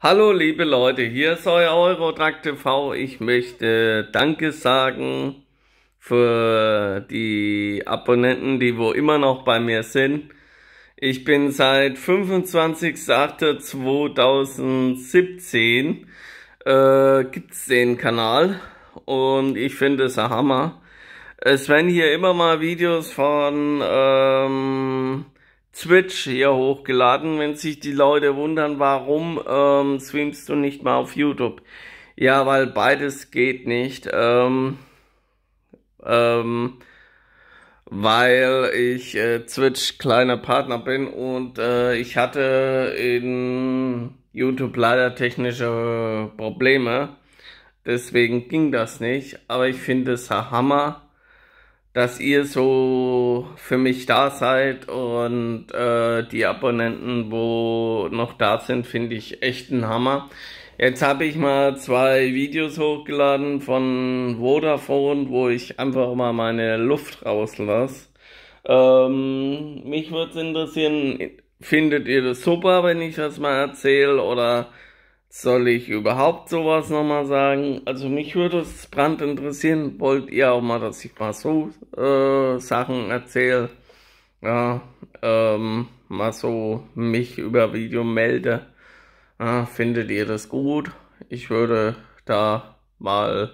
Hallo liebe Leute, hier ist euer Eurotrack TV. Ich möchte Danke sagen für die Abonnenten, die wo immer noch bei mir sind. Ich bin seit 25.08.2017 äh, gibt's den Kanal und ich finde es ein Hammer. Es werden hier immer mal Videos von ähm, Twitch hier hochgeladen, wenn sich die Leute wundern, warum ähm, streamst du nicht mal auf YouTube? Ja, weil beides geht nicht. Ähm, ähm, weil ich äh, Twitch kleiner Partner bin und äh, ich hatte in YouTube leider technische Probleme. Deswegen ging das nicht. Aber ich finde es Hammer dass ihr so für mich da seid und äh, die Abonnenten, wo noch da sind, finde ich echt ein Hammer. Jetzt habe ich mal zwei Videos hochgeladen von Vodafone, wo ich einfach mal meine Luft rauslasse. Ähm, mich würde es interessieren, findet ihr das super, wenn ich das mal erzähle oder soll ich überhaupt sowas nochmal sagen? Also mich würde es brand interessieren. Wollt ihr auch mal, dass ich mal so äh, Sachen erzähle? Ja, ähm, mal so mich über Video melde. Ja, findet ihr das gut? Ich würde da mal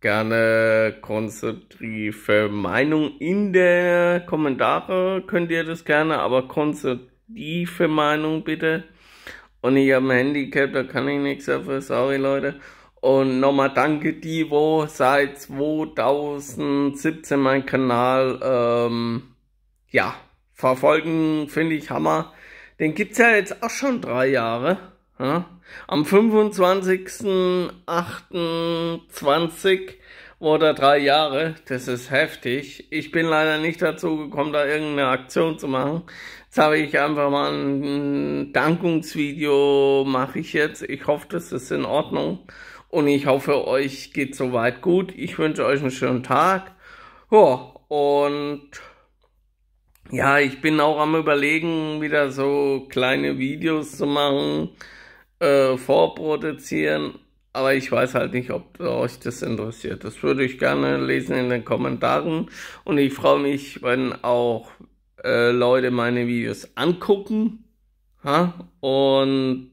gerne konstruktive Meinung in der Kommentare könnt ihr das gerne, aber konstruktive Meinung bitte. Und ich habe ein Handicap, da kann ich nichts dafür, sorry Leute. Und nochmal danke die, wo seit 2017 meinen Kanal ähm, ja, verfolgen, finde ich Hammer. Den gibt es ja jetzt auch schon drei Jahre. Ja? Am 25.08.20 oder drei Jahre. Das ist heftig. Ich bin leider nicht dazu gekommen, da irgendeine Aktion zu machen. Jetzt habe ich einfach mal ein Dankungsvideo, mache ich jetzt. Ich hoffe, das ist in Ordnung. Und ich hoffe, euch geht soweit gut. Ich wünsche euch einen schönen Tag. Ja, und ja, ich bin auch am überlegen, wieder so kleine Videos zu machen, äh, vorproduzieren aber ich weiß halt nicht, ob euch das interessiert. Das würde ich gerne lesen in den Kommentaren und ich freue mich, wenn auch äh, Leute meine Videos angucken. Ha? Und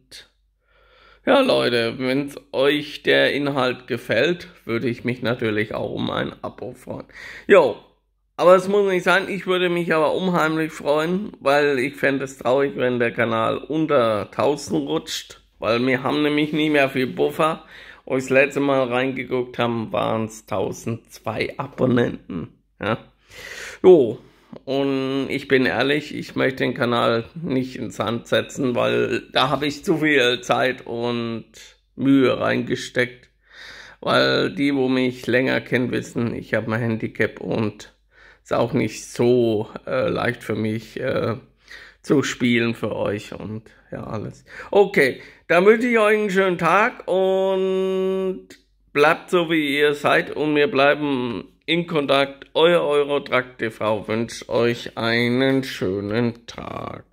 ja, Leute, wenn es euch der Inhalt gefällt, würde ich mich natürlich auch um ein Abo freuen. Jo, aber es muss nicht sein. Ich würde mich aber unheimlich freuen, weil ich fände es traurig, wenn der Kanal unter 1000 rutscht weil wir haben nämlich nicht mehr viel Buffer. Und das letzte Mal reingeguckt haben, waren es 1002 Abonnenten. Ja. Jo, und ich bin ehrlich, ich möchte den Kanal nicht ins Sand setzen, weil da habe ich zu viel Zeit und Mühe reingesteckt. Weil die, wo mich länger kennen, wissen, ich habe ein Handicap und es ist auch nicht so äh, leicht für mich. Äh, zu spielen für euch und ja alles. Okay, dann wünsche ich euch einen schönen Tag und bleibt so wie ihr seid und wir bleiben in Kontakt. Euer Eurotrack TV wünscht euch einen schönen Tag.